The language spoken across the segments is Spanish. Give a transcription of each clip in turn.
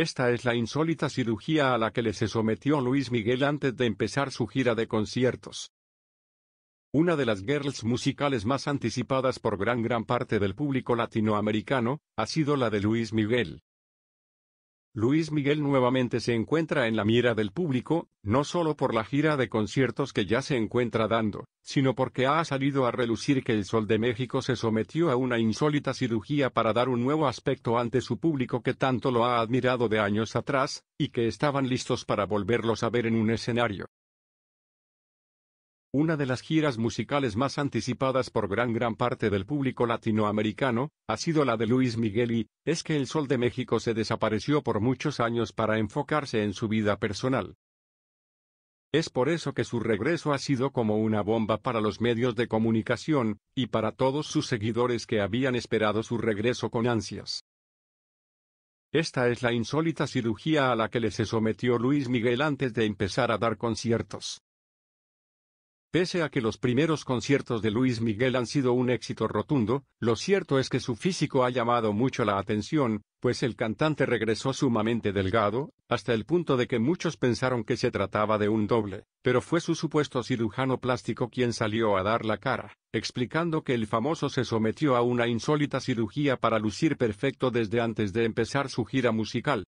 Esta es la insólita cirugía a la que le se sometió Luis Miguel antes de empezar su gira de conciertos. Una de las girls musicales más anticipadas por gran gran parte del público latinoamericano, ha sido la de Luis Miguel, Luis Miguel nuevamente se encuentra en la mira del público, no solo por la gira de conciertos que ya se encuentra dando, sino porque ha salido a relucir que el Sol de México se sometió a una insólita cirugía para dar un nuevo aspecto ante su público que tanto lo ha admirado de años atrás, y que estaban listos para volverlos a ver en un escenario una de las giras musicales más anticipadas por gran gran parte del público latinoamericano, ha sido la de Luis Miguel y, es que el Sol de México se desapareció por muchos años para enfocarse en su vida personal. Es por eso que su regreso ha sido como una bomba para los medios de comunicación, y para todos sus seguidores que habían esperado su regreso con ansias. Esta es la insólita cirugía a la que le se sometió Luis Miguel antes de empezar a dar conciertos. Pese a que los primeros conciertos de Luis Miguel han sido un éxito rotundo, lo cierto es que su físico ha llamado mucho la atención, pues el cantante regresó sumamente delgado, hasta el punto de que muchos pensaron que se trataba de un doble, pero fue su supuesto cirujano plástico quien salió a dar la cara, explicando que el famoso se sometió a una insólita cirugía para lucir perfecto desde antes de empezar su gira musical.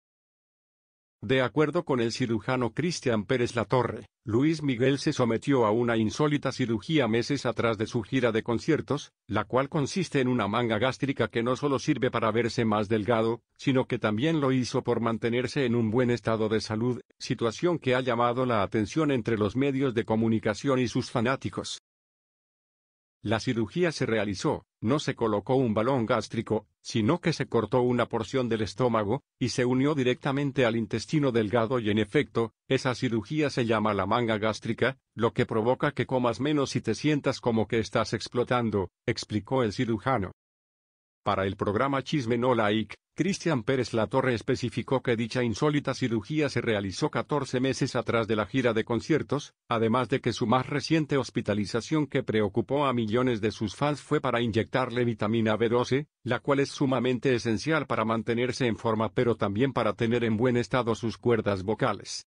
De acuerdo con el cirujano Cristian Pérez Latorre, Luis Miguel se sometió a una insólita cirugía meses atrás de su gira de conciertos, la cual consiste en una manga gástrica que no solo sirve para verse más delgado, sino que también lo hizo por mantenerse en un buen estado de salud, situación que ha llamado la atención entre los medios de comunicación y sus fanáticos. La cirugía se realizó, no se colocó un balón gástrico, sino que se cortó una porción del estómago, y se unió directamente al intestino delgado y en efecto, esa cirugía se llama la manga gástrica, lo que provoca que comas menos y te sientas como que estás explotando, explicó el cirujano. Para el programa Chisme No Cristian Pérez Latorre especificó que dicha insólita cirugía se realizó 14 meses atrás de la gira de conciertos, además de que su más reciente hospitalización que preocupó a millones de sus fans fue para inyectarle vitamina B12, la cual es sumamente esencial para mantenerse en forma pero también para tener en buen estado sus cuerdas vocales.